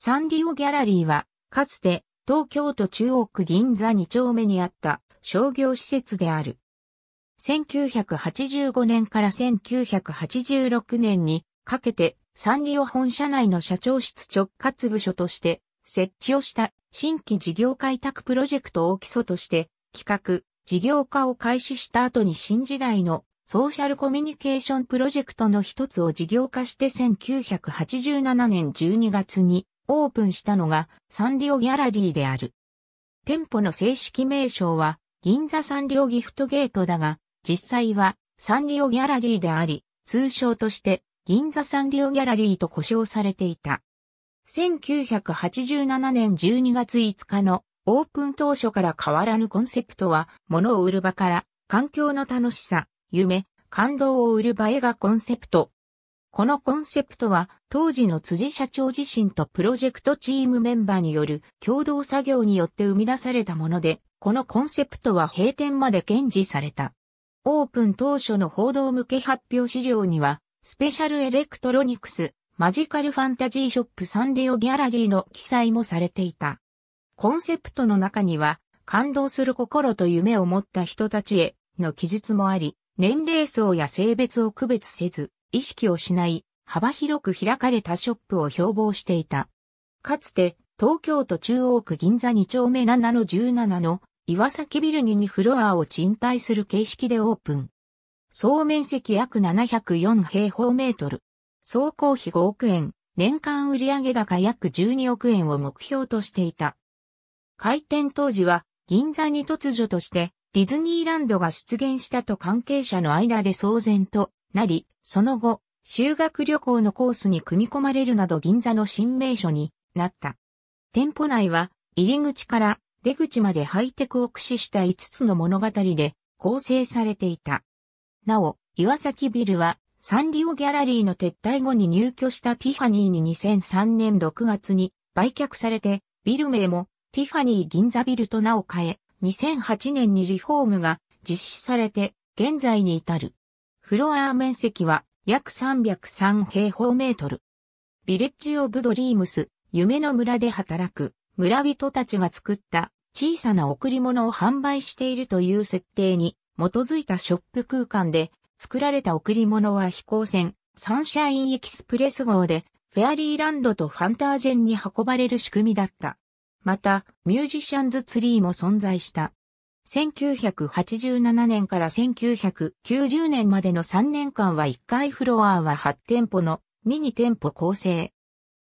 サンリオギャラリーは、かつて東京都中央区銀座2丁目にあった商業施設である。1985年から1986年にかけてサンリオ本社内の社長室直轄部署として設置をした新規事業開拓プロジェクトを基礎として企画、事業化を開始した後に新時代のソーシャルコミュニケーションプロジェクトの一つを事業化して1987年12月にオープンしたのがサンリオギャラリーである。店舗の正式名称は銀座サンリオギフトゲートだが、実際はサンリオギャラリーであり、通称として銀座サンリオギャラリーと呼称されていた。1987年12月5日のオープン当初から変わらぬコンセプトは、物を売る場から、環境の楽しさ、夢、感動を売る場へがコンセプト、このコンセプトは当時の辻社長自身とプロジェクトチームメンバーによる共同作業によって生み出されたもので、このコンセプトは閉店まで堅持された。オープン当初の報道向け発表資料には、スペシャルエレクトロニクス、マジカルファンタジーショップサンリオギャラリーの記載もされていた。コンセプトの中には、感動する心と夢を持った人たちへの記述もあり、年齢層や性別を区別せず、意識を失い幅広く開かれたショップを標榜していた。かつて東京都中央区銀座2丁目7の17の岩崎ビルに2フロアを賃貸する形式でオープン。総面積約704平方メートル。総工費5億円、年間売上高約12億円を目標としていた。開店当時は銀座に突如としてディズニーランドが出現したと関係者の間で騒然となり、その後、修学旅行のコースに組み込まれるなど銀座の新名所になった。店舗内は入り口から出口までハイテクを駆使した5つの物語で構成されていた。なお、岩崎ビルはサンリオギャラリーの撤退後に入居したティファニーに2003年6月に売却されて、ビル名もティファニー銀座ビルと名を変え、2008年にリフォームが実施されて現在に至る。フロア面積は約303平方メートル。ビレッジ・オブ・ドリームス、夢の村で働く村人たちが作った小さな贈り物を販売しているという設定に基づいたショップ空間で作られた贈り物は飛行船サンシャインエキスプレス号でフェアリーランドとファンタージェンに運ばれる仕組みだった。また、ミュージシャンズツリーも存在した。1987年から1990年までの3年間は1階フロアは8店舗のミニ店舗構成。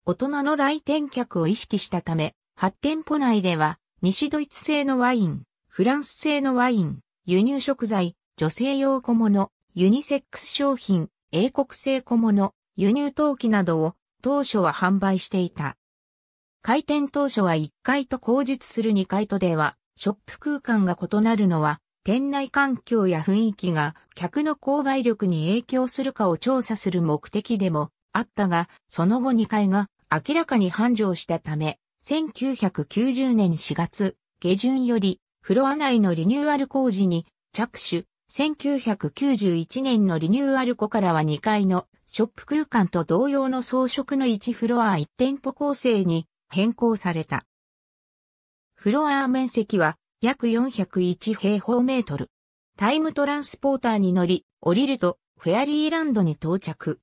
大人の来店客を意識したため、8店舗内では西ドイツ製のワイン、フランス製のワイン、輸入食材、女性用小物、ユニセックス商品、英国製小物、輸入陶器などを当初は販売していた。開店当初は1階と口述する2階とではショップ空間が異なるのは、店内環境や雰囲気が客の購買力に影響するかを調査する目的でもあったが、その後2階が明らかに繁盛したため、1990年4月下旬よりフロア内のリニューアル工事に着手、1991年のリニューアル後からは2階のショップ空間と同様の装飾の1フロア1店舗構成に変更された。フロア面積は約401平方メートル。タイムトランスポーターに乗り、降りるとフェアリーランドに到着。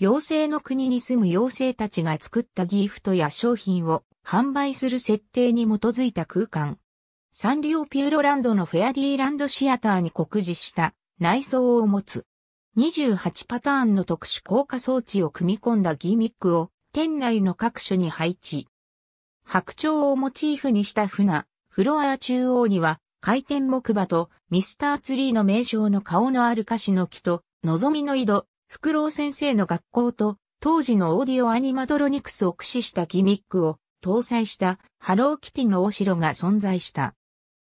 妖精の国に住む妖精たちが作ったギフトや商品を販売する設定に基づいた空間。サンリオピューロランドのフェアリーランドシアターに酷似した内装を持つ。28パターンの特殊効果装置を組み込んだギミックを店内の各所に配置。白鳥をモチーフにした船、フロア中央には、回転木馬とミスターツリーの名称の顔のある歌詞の木と、望みの井戸、福郎先生の学校と、当時のオーディオアニマドロニクスを駆使したギミックを搭載したハローキティのお城が存在した。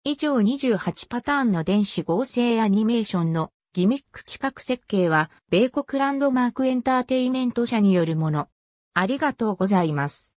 以上28パターンの電子合成アニメーションのギミック企画設計は米国ランドマークエンターテイメント社によるもの。ありがとうございます。